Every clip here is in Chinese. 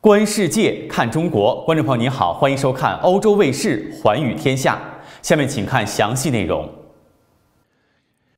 观世界，看中国。观众朋友您好，欢迎收看欧洲卫视《寰宇天下》。下面请看详细内容。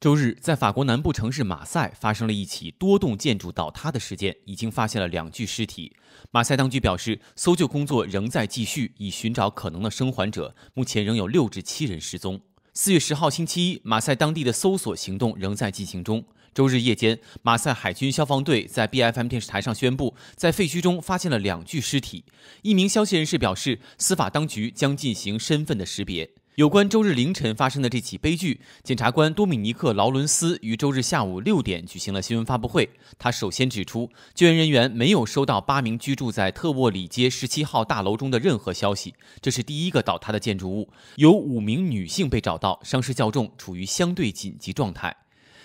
周日，在法国南部城市马赛发生了一起多栋建筑倒塌的事件，已经发现了两具尸体。马赛当局表示，搜救工作仍在继续，以寻找可能的生还者。目前仍有六至七人失踪。四月十号星期一，马赛当地的搜索行动仍在进行中。周日夜间，马赛海军消防队在 B F M 电视台上宣布，在废墟中发现了两具尸体。一名消息人士表示，司法当局将进行身份的识别。有关周日凌晨发生的这起悲剧，检察官多米尼克·劳伦斯于周日下午六点举行了新闻发布会。他首先指出，救援人员没有收到八名居住在特沃里街十七号大楼中的任何消息。这是第一个倒塌的建筑物，有五名女性被找到，伤势较重，处于相对紧急状态。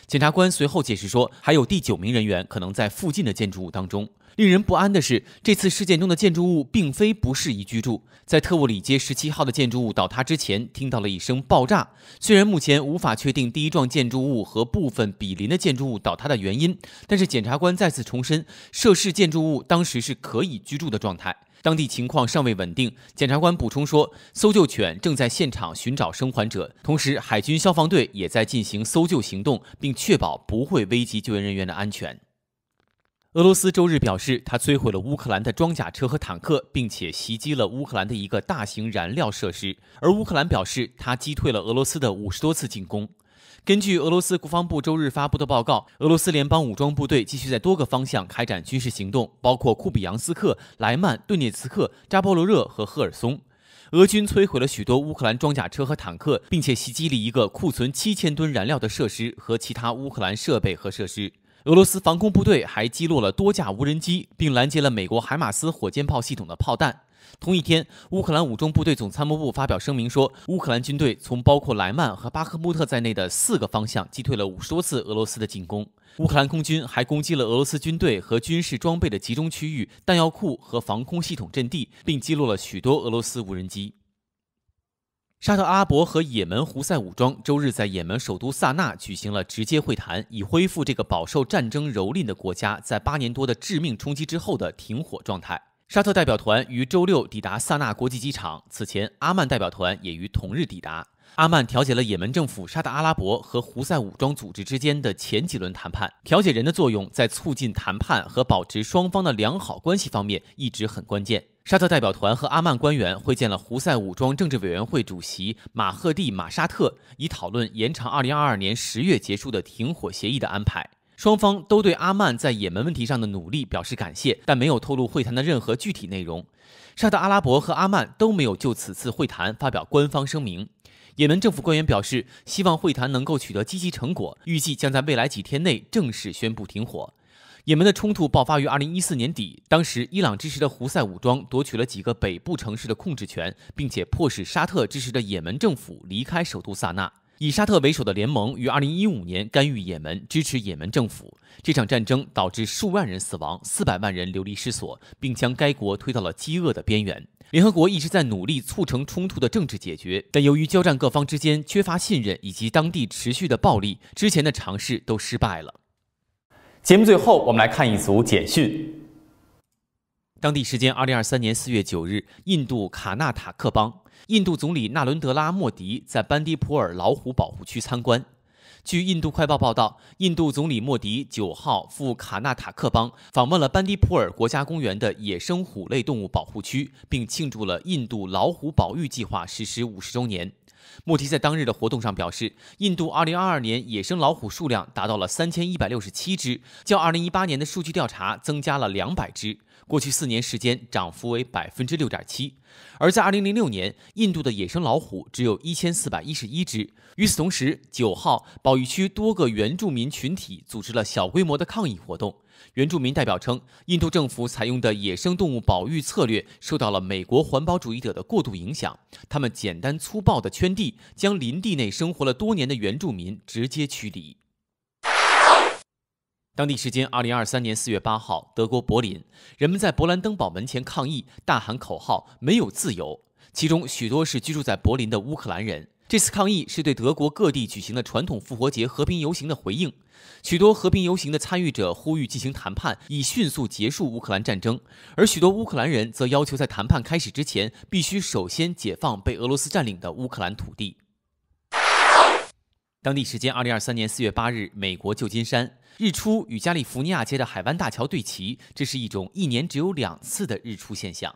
检察官随后解释说，还有第九名人员可能在附近的建筑物当中。令人不安的是，这次事件中的建筑物并非不适宜居住。在特务里街十七号的建筑物倒塌之前，听到了一声爆炸。虽然目前无法确定第一幢建筑物和部分比邻的建筑物倒塌的原因，但是检察官再次重申，涉事建筑物当时是可以居住的状态。当地情况尚未稳定，检察官补充说，搜救犬正在现场寻找生还者，同时海军消防队也在进行搜救行动，并确保不会危及救援人员的安全。俄罗斯周日表示，他摧毁了乌克兰的装甲车和坦克，并且袭击了乌克兰的一个大型燃料设施，而乌克兰表示，他击退了俄罗斯的五十多次进攻。根据俄罗斯国防部周日发布的报告，俄罗斯联邦武装部队继续在多个方向开展军事行动，包括库比扬斯克、莱曼、顿涅茨克、扎波罗热和赫尔松。俄军摧毁了许多乌克兰装甲车和坦克，并且袭击了一个库存七千吨燃料的设施和其他乌克兰设备和设施。俄罗斯防空部队还击落了多架无人机，并拦截了美国海马斯火箭炮系统的炮弹。同一天，乌克兰武装部队总参谋部发表声明说，乌克兰军队从包括莱曼和巴赫穆特在内的四个方向击退了五十多次俄罗斯的进攻。乌克兰空军还攻击了俄罗斯军队和军事装备的集中区域、弹药库和防空系统阵地，并击落了许多俄罗斯无人机。沙特阿伯和也门胡塞武装周日在也门首都萨那举行了直接会谈，以恢复这个饱受战争蹂躏的国家在八年多的致命冲击之后的停火状态。沙特代表团于周六抵达萨那国际机场。此前，阿曼代表团也于同日抵达。阿曼调解了也门政府、沙特阿拉伯和胡塞武装组织之间的前几轮谈判。调解人的作用在促进谈判和保持双方的良好关系方面一直很关键。沙特代表团和阿曼官员会见了胡塞武装政治委员会主席马赫蒂·马沙特，以讨论延长2022年10月结束的停火协议的安排。双方都对阿曼在也门问题上的努力表示感谢，但没有透露会谈的任何具体内容。沙特阿拉伯和阿曼都没有就此次会谈发表官方声明。也门政府官员表示，希望会谈能够取得积极成果，预计将在未来几天内正式宣布停火。也门的冲突爆发于2014年底，当时伊朗支持的胡塞武装夺取了几个北部城市的控制权，并且迫使沙特支持的也门政府离开首都萨那。以沙特为首的联盟于2015年干预也门，支持也门政府。这场战争导致数万人死亡，400万人流离失所，并将该国推到了饥饿的边缘。联合国一直在努力促成冲突的政治解决，但由于交战各方之间缺乏信任以及当地持续的暴力，之前的尝试都失败了。节目最后，我们来看一组简讯。当地时间2023年4月9日，印度卡纳塔克邦。印度总理纳伦德拉·莫迪在班迪普尔老虎保护区参观。据印度快报报道，印度总理莫迪九号赴卡纳塔克邦，访问了班迪普尔国家公园的野生虎类动物保护区，并庆祝了印度老虎保育计划实施五十周年。莫迪在当日的活动上表示，印度2022年野生老虎数量达到了3167只，较2018年的数据调查增加了200只，过去四年时间涨幅为6.7%。而在2006年，印度的野生老虎只有一千四百一十一只。与此同时，九号保育区多个原住民群体组织了小规模的抗议活动。原住民代表称，印度政府采用的野生动物保育策略受到了美国环保主义者的过度影响。他们简单粗暴的圈地，将林地内生活了多年的原住民直接驱离。当地时间二零二三年四月八号，德国柏林，人们在勃兰登堡门前抗议，大喊口号“没有自由”，其中许多是居住在柏林的乌克兰人。这次抗议是对德国各地举行的传统复活节和平游行的回应。许多和平游行的参与者呼吁进行谈判，以迅速结束乌克兰战争；而许多乌克兰人则要求在谈判开始之前，必须首先解放被俄罗斯占领的乌克兰土地。当地时间2023年4月8日，美国旧金山日出与加利福尼亚街的海湾大桥对齐，这是一种一年只有两次的日出现象。